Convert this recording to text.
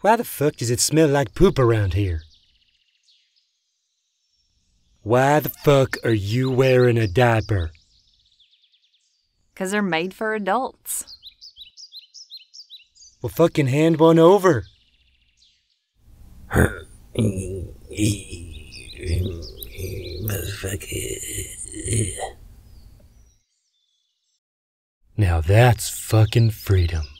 Why the fuck does it smell like poop around here? Why the fuck are you wearing a diaper? Because they're made for adults. Well, fucking hand one over. Now that's fucking freedom.